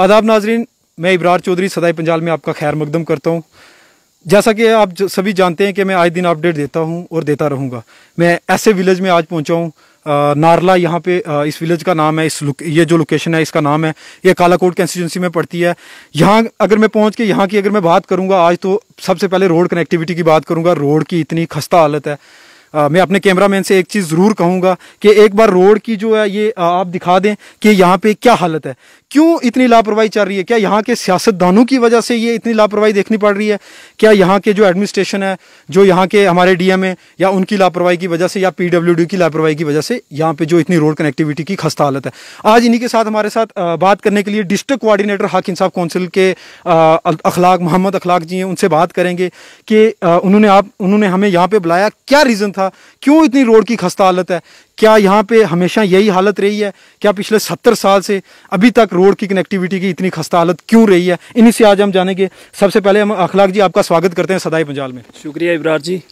आदाब नाजरीन मैं इब्रार चौधरी सदाई पंजाल में आपका खैर मकदम करता हूँ जैसा कि आप सभी जानते हैं कि मैं आए दिन अपडेट देता हूँ और देता रहूँगा मैं ऐसे विलेज में आज पहुँचा हूँ नारला यहाँ पे आ, इस विलेज का नाम है इस लुक, ये जो लोकेशन है इसका नाम है ये कालाकोट कंस्टिट्यूंसी में पड़ती है यहाँ अगर मैं पहुँच के यहाँ की अगर मैं बात करूँगा आज तो सबसे पहले रोड कनेक्टिविटी की बात करूँगा रोड की इतनी खस्ता हालत है आ, मैं अपने कैमरा मैन से एक चीज़ ज़रूर कहूँगा कि एक बार रोड की जो है ये आप दिखा दें कि यहाँ पे क्या हालत है क्यों इतनी लापरवाही चल रही है क्या यहाँ के सियासतदानों की वजह से ये इतनी लापरवाही देखनी पड़ रही है क्या यहाँ के जो एडमिनिस्ट्रेशन है जो यहाँ के हमारे डी है या उनकी लापरवाही की वजह से या पीडब्ल्यूडी की लापरवाही की वजह से यहाँ पे जो इतनी रोड कनेक्टिविटी की खस्ता हालत है आज इन्हीं के साथ हमारे साथ बात करने के लिए डिस्ट्रिक्ट कोआर्डिनेटर हक इंसाफ कौंसिल के अखलाक मोहम्मद अखलाक जी हैं उनसे बात करेंगे कि उन्होंने आप उन्होंने हमें यहाँ पर बुलाया क्या रीज़न था क्यों इतनी रोड की खस्ता हालत है क्या यहाँ पे हमेशा यही हालत रही है क्या पिछले सत्तर साल से अभी तक रोड की कनेक्टिविटी की इतनी खस्ता हालत क्यों रही है इन्हीं से आज हम जानेंगे सबसे पहले हम अखलाक जी आपका स्वागत करते हैं सदाई पंजाल में शुक्रिया इबरार जी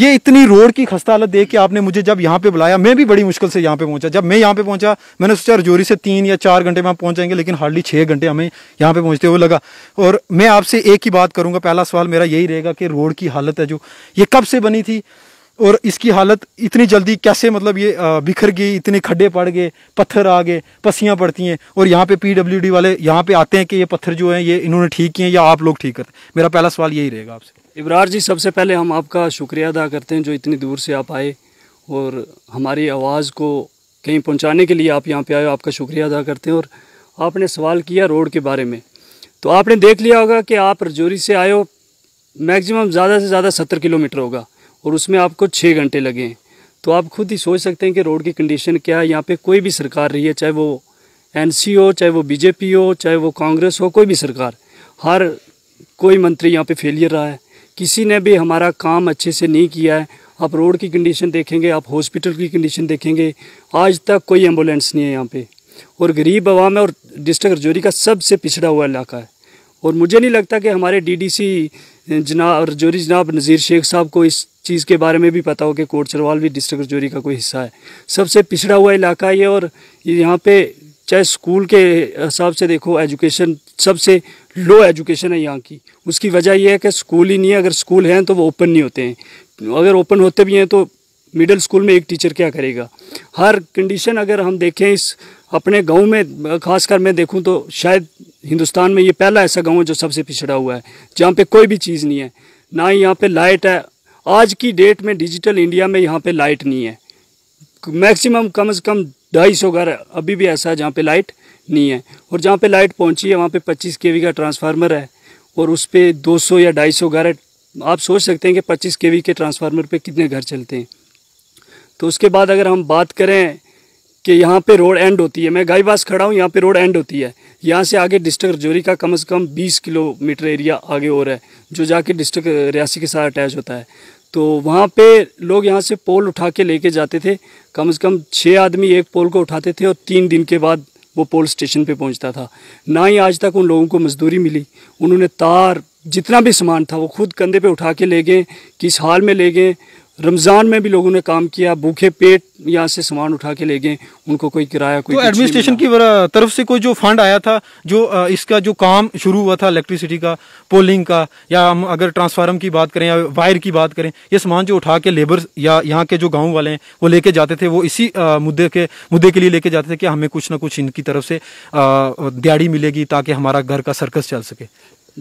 ये इतनी रोड की खस्ता हालत देख के आपने मुझे जब यहाँ पे बुलाया मैं भी बड़ी मुश्किल से यहाँ पे पहुंचा जब मैं यहाँ पे पहुंचा मैंने सोचा रजौरी से तीन या चार घंटे में आप पहुँच जाएंगे लेकिन हार्डली छः घंटे हमें यहाँ पे पहुँचते हुए लगा और मैं आपसे एक ही बात करूँगा पहला सवाल मेरा यही रहेगा कि रोड की हालत है जो ये कब से बनी थी और इसकी हालत इतनी जल्दी कैसे मतलब ये बिखर गई इतने खड्डे पड़ गए पत्थर आ गए पसियाँ पड़ती हैं और यहाँ पे पीडब्ल्यूडी वाले यहाँ पे आते हैं कि ये पत्थर जो हैं ये इन्होंने ठीक किए हैं या आप लोग ठीक करते हैं मेरा पहला सवाल यही रहेगा आपसे इब्रार जी सबसे पहले हम आपका शुक्रिया अदा करते हैं जो इतनी दूर से आप आए और हमारी आवाज़ को कहीं पहुँचाने के लिए आप यहाँ पर आए आपका शुक्रिया अदा करते हैं और आपने सवाल किया रोड के बारे में तो आपने देख लिया होगा कि आप रजौरी से आए हो मैक्सिमम ज़्यादा से ज़्यादा सत्तर किलोमीटर होगा और उसमें आपको छः घंटे लगे तो आप खुद ही सोच सकते हैं कि रोड की कंडीशन क्या है यहाँ पे कोई भी सरकार रही है चाहे वो एनसी हो चाहे वो बीजेपी हो चाहे वो कांग्रेस हो कोई भी सरकार हर कोई मंत्री यहाँ पे फेलियर रहा है किसी ने भी हमारा काम अच्छे से नहीं किया है आप रोड की कंडीशन देखेंगे आप हॉस्पिटल की कंडीशन देखेंगे आज तक कोई एम्बुलेंस नहीं है यहाँ पे और गरीब आवाम है और डिस्ट्रिक्ट रजौरी का सबसे पिछड़ा हुआ इलाका है और मुझे नहीं लगता कि हमारे डीडीसी जनाब रजौरी जनाब नज़ीर शेख साहब को इस चीज़ के बारे में भी पता हो कि कोटचरवाल भी डिस्ट्रिक्ट रजौरी का कोई हिस्सा है सबसे पिछड़ा हुआ इलाका ये और यहाँ पे चाहे स्कूल के हिसाब से देखो एजुकेशन सबसे लो एजुकेशन है यहाँ की उसकी वजह यह है कि स्कूल ही नहीं है अगर स्कूल हैं तो वो ओपन नहीं होते हैं अगर ओपन होते भी हैं तो मिडिल स्कूल में एक टीचर क्या करेगा हर कंडीशन अगर हम देखें इस अपने गांव में खासकर मैं देखूं तो शायद हिंदुस्तान में ये पहला ऐसा गांव है जो सबसे पिछड़ा हुआ है जहाँ पे कोई भी चीज़ नहीं है ना ही यहाँ पे लाइट है आज की डेट में डिजिटल इंडिया में यहाँ पे लाइट नहीं है मैक्सिमम कम से कम ढाई सौ घर अभी भी ऐसा है जहाँ पे लाइट नहीं है और जहाँ पे लाइट पहुँची है वहाँ पे 25 के का ट्रांसफार्मर है और उस पर दो या ढाई सौ घर है आप सोच सकते हैं कि 25 के के ट्रांसफार्मर पे कितने घर चलते हैं तो उसके बाद अगर हम बात करें कि यहाँ पे रोड एंड होती है मैं गाई बास खड़ा हूँ यहाँ पे रोड एंड होती है यहाँ से आगे डिस्ट्रिक्ट रजौरी का कम से कम 20 किलोमीटर एरिया आगे हो रहा है जो जाके डिस्ट्रिक्ट रियासी के साथ अटैच होता है तो वहाँ पे लोग यहाँ से पोल उठा के लेके जाते थे कम से कम छः आदमी एक पोल को उठाते थे और तीन दिन के बाद वो पोल स्टेशन पर पहुँचता था ना ही आज तक उन लोगों को मजदूरी मिली उन्होंने तार जितना भी सामान था वो खुद कंधे पर उठा के ले गए किस हाल में ले गए रमज़ान में भी लोगों ने काम किया भूखे पेट यहाँ से सामान उठा के ले गए उनको कोई किराया कोई तो एडमिनिस्ट्रेशन की तरफ से कोई जो फंड आया था जो इसका जो काम शुरू हुआ था इलेक्ट्रिसिटी का पोलिंग का या हम अगर ट्रांसफार्म की बात करें या वायर की बात करें ये सामान जो उठा के लेबर या यहाँ के जो गाँव वाले हैं वो लेके जाते थे वो इसी मुद्दे के मुद्दे के लिए लेके जाते थे कि हमें कुछ ना कुछ इनकी तरफ से दिहाड़ी मिलेगी ताकि हमारा घर का सर्कस चल सके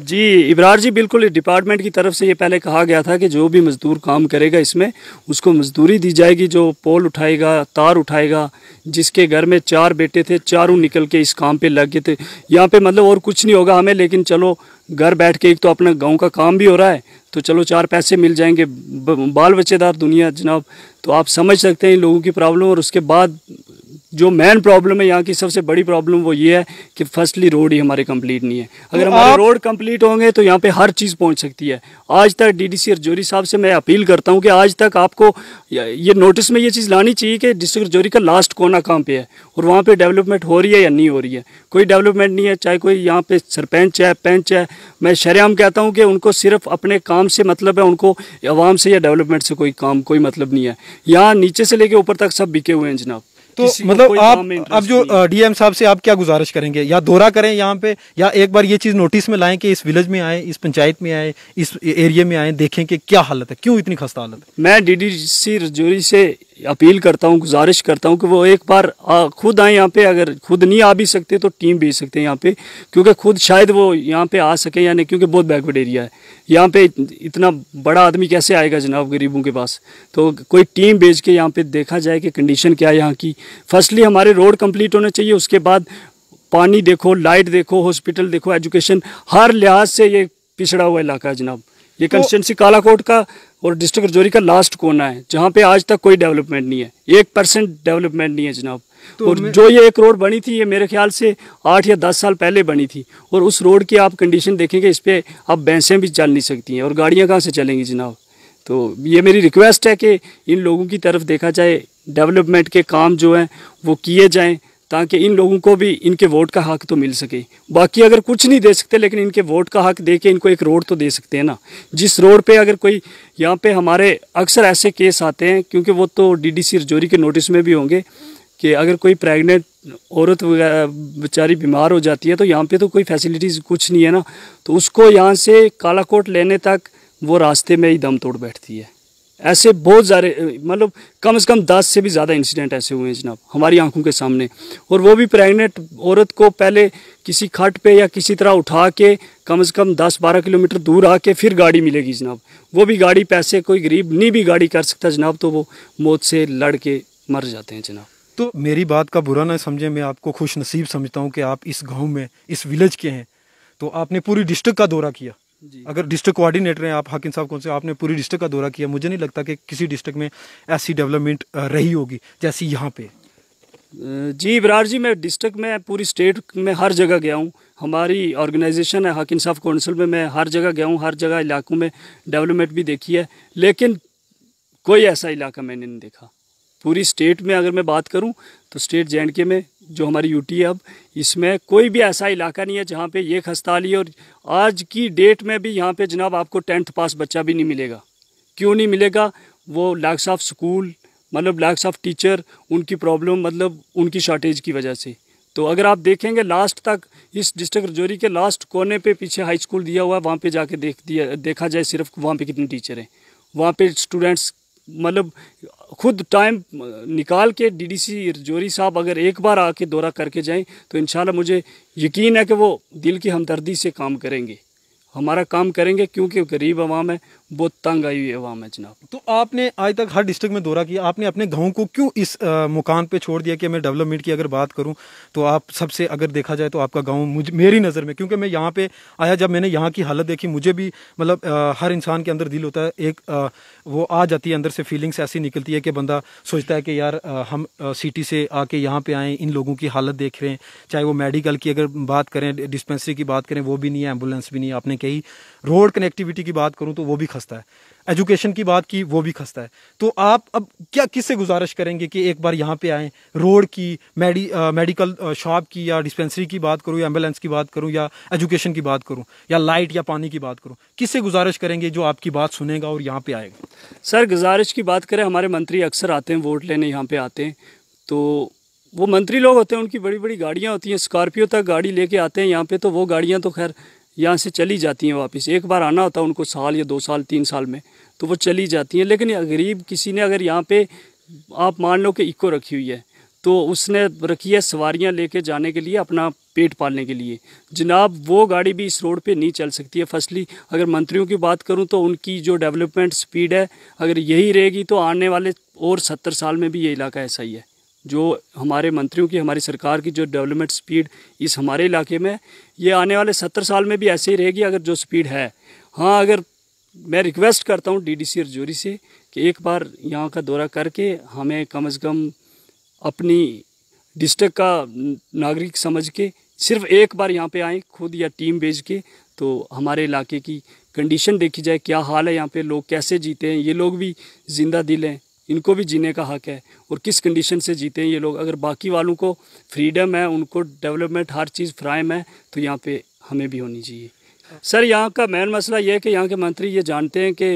जी इबरार जी बिल्कुल डिपार्टमेंट की तरफ से ये पहले कहा गया था कि जो भी मज़दूर काम करेगा इसमें उसको मजदूरी दी जाएगी जो पोल उठाएगा तार उठाएगा जिसके घर में चार बेटे थे चारों निकल के इस काम पे लग गए थे यहाँ पे मतलब और कुछ नहीं होगा हमें लेकिन चलो घर बैठ के एक तो अपना गांव का काम भी हो रहा है तो चलो चार पैसे मिल जाएंगे बाल बच्चेदार दुनिया जनाब तो आप समझ सकते हैं इन लोगों की प्रॉब्लम और उसके बाद जो मेन प्रॉब्लम है यहाँ की सबसे बड़ी प्रॉब्लम वो ये है कि फर्स्टली रोड ही हमारे कंप्लीट नहीं है तो अगर तो हमारे रोड कंप्लीट होंगे तो यहाँ पे हर चीज़ पहुँच सकती है आज तक डी डी सी साहब से मैं अपील करता हूँ कि आज तक आपको ये नोटिस में ये चीज़ लानी चाहिए कि डिस्ट्रिक्ट रजौरी का लास्ट कोना कहाँ पे है और वहाँ पर डेवलपमेंट हो रही है या नहीं हो रही है कोई डेवलपमेंट नहीं है चाहे कोई यहाँ पर सरपंच है पंच है मैं शरेआम कहता हूँ कि उनको सिर्फ अपने काम से मतलब है उनको आवाम से या डेवलपमेंट से कोई काम कोई मतलब नहीं है यहाँ नीचे से लेके ऊपर तक सब बिके हुए हैं जनाब तो मतलब आप अब जो डीएम साहब से आप क्या गुजारिश करेंगे या दौरा करें यहाँ पे या एक बार ये चीज नोटिस में लाएं कि इस विलेज में आए इस पंचायत में आए इस एरिया में आए देखें कि क्या हालत है क्यों इतनी खस्ता हालत है मैं डी डी सी रजौरी से अपील करता हूँ गुजारिश करता हूँ कि वो एक बार आ, खुद आए यहाँ पे अगर खुद नहीं आ भी सकते तो टीम भेज सकते हैं यहाँ पे क्योंकि खुद शायद वो यहाँ पे आ सके या नहीं क्योंकि बहुत बैकवर्ड एरिया है यहाँ पे इतना बड़ा आदमी कैसे आएगा जनाब गरीबों के पास तो कोई टीम भेज के यहाँ पे देखा जाए कि कंडीशन क्या है यहाँ की फर्स्टली हमारे रोड कंप्लीट होना चाहिए उसके बाद पानी देखो लाइट देखो हॉस्पिटल देखो एजुकेशन हर लिहाज से ये पिछड़ा हुआ इलाका है जनाब ये कंस्टेंसी तो कालाकोट का और डिस्ट्रिक्ट रजौरी का लास्ट कोना है जहाँ पे आज तक कोई डेवलपमेंट नहीं है एक परसेंट डेवलपमेंट नहीं है जनाब तो और जो ये एक रोड बनी थी ये मेरे ख्याल से आठ या दस साल पहले बनी थी और उस रोड की आप कंडीशन देखेंगे इस पर आप भैंसें भी चल नहीं सकती हैं और गाड़ियाँ कहाँ से चलेंगी जनाब तो ये मेरी रिक्वेस्ट है कि इन लोगों की तरफ देखा जाए डेवलपमेंट के काम जो हैं वो किए जाएँ ताकि इन लोगों को भी इनके वोट का हक तो मिल सके बाकी अगर कुछ नहीं दे सकते लेकिन इनके वोट का हक दे के इनको एक रोड तो दे सकते हैं ना जिस रोड पे अगर कोई यहाँ पे हमारे अक्सर ऐसे केस आते हैं क्योंकि वो तो डीडीसी रजौरी के नोटिस में भी होंगे कि अगर कोई प्रेग्नेंट औरत वगैरह बेचारी बीमार हो जाती है तो यहाँ पर तो कोई फैसिलिटीज़ कुछ नहीं है ना तो उसको यहाँ से कालाकोट लेने तक वो रास्ते में ही दम तोड़ बैठती है ऐसे बहुत सारे मतलब कम से कम दस से भी ज़्यादा इंसिडेंट ऐसे हुए हैं जनाब हमारी आंखों के सामने और वो भी प्रेग्नेंट औरत को पहले किसी खट पे या किसी तरह उठा के कम से कम दस बारह किलोमीटर दूर आके फिर गाड़ी मिलेगी जनाब वो भी गाड़ी पैसे कोई गरीब नहीं भी गाड़ी कर सकता जनाब तो वो मौत से लड़ के मर जाते हैं जनाब तो मेरी बात का बुरा ना समझे मैं आपको खुश नसीब समझता हूँ कि आप इस गाँव में इस विलेज के हैं तो आपने पूरी डिस्ट्रिक्ट का दौरा किया अगर डिस्ट्रिक्ट कोऑर्डिनेटर हैं आप हाकिम साहब कौन से आपने पूरी डिस्ट्रिक्ट का दौरा किया मुझे नहीं लगता कि किसी डिस्ट्रिक्ट में ऐसी डेवलपमेंट रही होगी जैसी यहाँ पे जी बिरार जी मैं डिस्ट्रिक्ट में पूरी स्टेट में हर जगह गया हूँ हमारी ऑर्गेनाइजेशन है हाकिम साहब कौंसिल में मैं हर जगह गया हूँ हर जगह इलाकों में डेवलपमेंट भी देखी है लेकिन कोई ऐसा इलाका मैंने नहीं देखा पूरी स्टेट में अगर मैं बात करूं तो स्टेट जे में जो हमारी यूटी है अब इसमें कोई भी ऐसा इलाका नहीं है जहाँ पे ये हस्ताली और आज की डेट में भी यहाँ पे जनाब आपको टेंथ पास बच्चा भी नहीं मिलेगा क्यों नहीं मिलेगा वो लैक्स ऑफ स्कूल मतलब लैक्स ऑफ टीचर उनकी प्रॉब्लम मतलब उनकी शॉर्टेज की वजह से तो अगर आप देखेंगे लास्ट तक इस डिस्ट्रिक्ट रजौरी के लास्ट कोने पे पीछे हाई स्कूल दिया हुआ है वहाँ पे जाके देख दिया देखा जाए सिर्फ वहाँ पे कितने टीचर हैं वहाँ पे स्टूडेंट्स मतलब खुद टाइम निकाल के डीडीसी जोरी साहब अगर एक बार आके दौरा करके जाएं तो इन मुझे यकीन है कि वो दिल की हमदर्दी से काम करेंगे हमारा काम करेंगे क्योंकि गरीब आवाम है बहुत तंग आई हुई है वहाँ में जनाब तो आपने आज तक हर डिस्ट्रिक्ट में दौरा किया आपने अपने गाँव को क्यों इस मुकाम पे छोड़ दिया कि मैं डेवलपमेंट की अगर बात करूँ तो आप सबसे अगर देखा जाए तो आपका गाँव मुझे मेरी नज़र में क्योंकि मैं यहाँ पे आया जब मैंने यहाँ की हालत देखी मुझे भी मतलब हर इंसान के अंदर दिल होता है एक आ, वो आ जाती है अंदर से फीलिंग्स ऐसी निकलती है कि बंदा सोचता है कि यार आ, हम आ, सिटी से आके यहाँ पे आएँ इन लोगों की हालत देख रहे हैं चाहे वो मेडिकल की अगर बात करें डिस्पेंसरी की बात करें वो भी नहीं है एम्बुलेंस भी नहीं है आपने कही रोड कनेक्टिविटी की बात करूँ तो वो भी खस्ता है एजुकेशन की बात की वो भी खस्ता है तो आप अब क्या किससे गुजारिश करेंगे कि एक बार यहाँ पे आएँ रोड की मेडि आ, मेडिकल शॉप की या डिस्पेंसरी की बात करूँ या एम्बुलेंस की बात करूँ या एजुकेशन की बात करूँ या लाइट या पानी की बात करूँ किससे गुजारिश करेंगे जो आपकी बात सुनेगा और यहाँ पर आएगा सर गुजारिश की बात करें हमारे मंत्री अक्सर आते हैं वोट लेने यहाँ पर आते हैं तो वो मंत्री लोग होते हैं उनकी बड़ी बड़ी गाड़ियाँ होती हैं स्कॉर्पियो तक गाड़ी लेके आते हैं यहाँ पे तो वो गाड़ियाँ तो खैर यहाँ से चली जाती हैं वापस एक बार आना होता है उनको साल या दो साल तीन साल में तो वो चली जाती हैं लेकिन गरीब किसी ने अगर यहाँ पे आप मान लो कि इको रखी हुई है तो उसने रखी है सवारियाँ लेके जाने के लिए अपना पेट पालने के लिए जनाब वो गाड़ी भी इस रोड पे नहीं चल सकती है फसली अगर मंत्रियों की बात करूँ तो उनकी जो डेवलपमेंट स्पीड है अगर यही रहेगी तो आने वाले और सत्तर साल में भी ये इलाका ऐसा ही है जो हमारे मंत्रियों की हमारी सरकार की जो डेवलपमेंट स्पीड इस हमारे इलाके में ये आने वाले सत्तर साल में भी ऐसे ही रहेगी अगर जो स्पीड है हाँ अगर मैं रिक्वेस्ट करता हूँ डीडीसी डी जोरी से कि एक बार यहाँ का दौरा करके हमें कम से कम अपनी डिस्ट्रिक्ट का नागरिक समझ के सिर्फ एक बार यहाँ पे आएँ खुद या टीम भेज के तो हमारे इलाके की कंडीशन देखी जाए क्या हाल है यहाँ पे लोग कैसे जीते हैं ये लोग भी ज़िंदा दिल हैं इनको भी जीने का हक है और किस कंडीशन से जीते हैं ये लोग अगर बाकी वालों को फ्रीडम है उनको डेवलपमेंट हर चीज़ फ्राहम है तो यहाँ पे हमें भी होनी चाहिए सर यहाँ का मेन मसला यह है कि यहाँ के मंत्री ये जानते हैं कि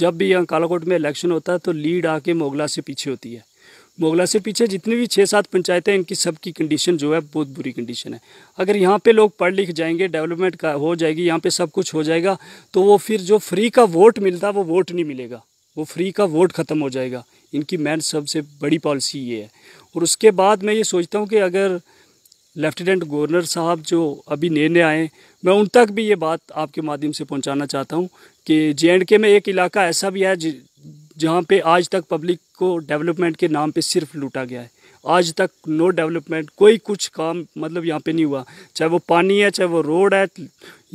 जब भी यहाँ कालाकोट में इलेक्शन होता है तो लीड आके मोगला से पीछे होती है मोगला से पीछे जितनी भी छः सात पंचायतें इनकी सबकी कंडीशन जो है बहुत बुरी कंडीशन है अगर यहाँ पे लोग पढ़ लिख जाएंगे डेवलपमेंट का हो जाएगी यहाँ पे सब कुछ हो जाएगा तो वो फिर जो फ्री का वोट मिलता है वो वोट नहीं मिलेगा वो फ्री का वोट ख़त्म हो जाएगा इनकी मैन सबसे बड़ी पॉलिसी ये है और उसके बाद मैं ये सोचता हूँ कि अगर लेफ्टिनेंट गवर्नर साहब जो अभी नए नए आए मैं उन तक भी ये बात आपके माध्यम से पहुँचाना चाहता हूँ कि जे के में एक इलाका ऐसा भी है जहाँ पर आज तक पब्लिक को डेवलपमेंट के नाम पर सिर्फ लूटा गया है आज तक नो डेवलपमेंट कोई कुछ काम मतलब यहाँ पे नहीं हुआ चाहे वो पानी है चाहे वो रोड है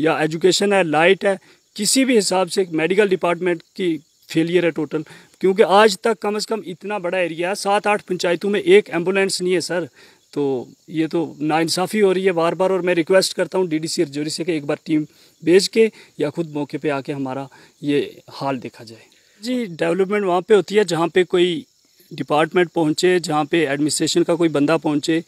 या एजुकेशन है लाइट है किसी भी हिसाब से मेडिकल डिपार्टमेंट की फेलियर है टोटल क्योंकि आज तक कम से कम इतना बड़ा एरिया है सात आठ पंचायतों में एक एम्बुलेंस नहीं है सर तो ये तो नाइंसाफ़ी हो रही है बार बार और मैं रिक्वेस्ट करता हूँ डी सी जोरी से कि एक बार टीम भेज के या खुद मौके पे आके हमारा ये हाल देखा जाए जी डेवलपमेंट वहाँ पे होती है जहाँ पे कोई डिपार्टमेंट पहुँचे जहाँ पे एडमिनिस्ट्रेशन का कोई बंदा पहुँचे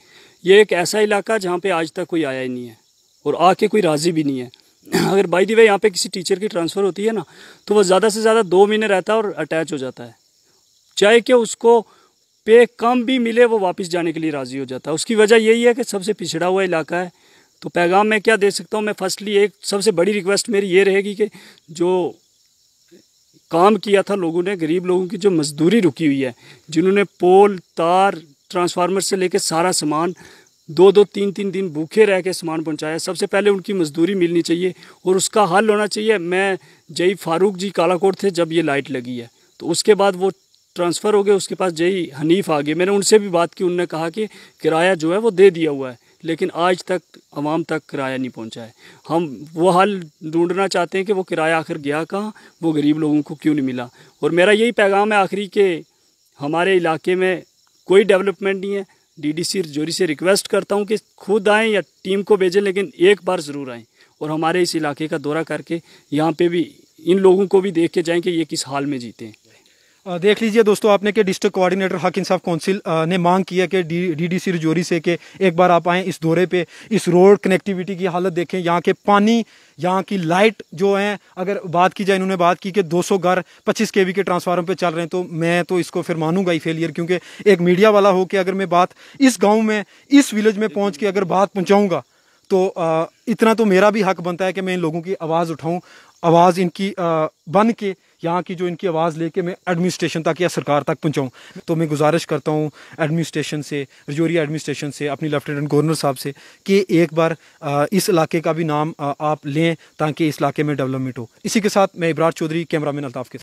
ये एक ऐसा इलाका जहाँ पर आज तक कोई आया ही नहीं है और आके कोई राज़ी भी नहीं है अगर बाई दी वे यहाँ पे किसी टीचर की ट्रांसफ़र होती है ना तो वह ज़्यादा से ज़्यादा दो महीने रहता है और अटैच हो जाता है चाहे कि उसको पे कम भी मिले वो वापस जाने के लिए राज़ी हो जाता है उसकी वजह यही है कि सबसे पिछड़ा हुआ इलाका है तो पैगाम मैं क्या दे सकता हूँ मैं फर्स्टली एक सबसे बड़ी रिक्वेस्ट मेरी ये रहेगी कि जो काम किया था लोगों ने गरीब लोगों की जो मजदूरी रुकी हुई है जिन्होंने पोल तार ट्रांसफार्मर से लेकर सारा सामान दो दो तीन तीन दिन भूखे रह के सामान पहुंचाया सबसे पहले उनकी मजदूरी मिलनी चाहिए और उसका हल होना चाहिए मैं जई फारूक जी कालाकोट थे जब ये लाइट लगी है तो उसके बाद वो ट्रांसफ़र हो गए उसके पास जई हनीफ आ गए मैंने उनसे भी बात की उनने कहा कि किराया जो है वो दे दिया हुआ है लेकिन आज तक आवाम तक किराया नहीं पहुँचा है हम वो हल ढूँढना चाहते हैं कि वो किराया आखिर गया कहाँ वो गरीब लोगों को क्यों नहीं मिला और मेरा यही पैगाम है आखिरी कि हमारे इलाके में कोई डेवलपमेंट नहीं है डीडीसी जोरी से रिक्वेस्ट करता हूँ कि खुद आएँ या टीम को भेजें लेकिन एक बार ज़रूर आएँ और हमारे इस इलाके का दौरा करके यहाँ पे भी इन लोगों को भी देख के जाएँ कि ये किस हाल में जीते हैं देख लीजिए दोस्तों आपने के डिस्ट्रिक्ट कोऑर्डिनेटर हक इंसाफ कौंसिल ने मांग की है कि डी डी सी रजौरी से कि एक बार आप आएँ इस दौरे पे इस रोड कनेक्टिविटी की हालत देखें यहाँ के पानी यहाँ की लाइट जो है अगर बात की जाए इन्होंने बात की कि 200 घर पच्चीस के के ट्रांसफार्मर पे चल रहे हैं तो मैं तो इसको फिर मानूंगा ही फेलियर क्योंकि एक मीडिया वाला हो कि अगर मैं बात इस गाँव में इस विलेज में पहुँच के अगर बात पहुँचाऊँगा तो इतना तो मेरा भी हक बनता है कि मैं इन लोगों की आवाज़ उठाऊँ आवाज़ इनकी बन के यहाँ की जो इनकी आवाज़ लेके मैं एडमिनिस्ट्रेशन तक या सरकार तक पहुँचाऊँ तो मैं गुजारिश करता हूँ एडमिनिस्ट्रेशन से रजौरी एडमिनिस्ट्रेशन से अपनी लेफ्टिनेंट गवर्नर साहब से कि एक बार इस इलाके का भी नाम आप लें ताकि इस इलाके में डेवलपमेंट हो इसी के साथ मैं इब्रार चौधरी कैमरा मैन अल्ताफ़ के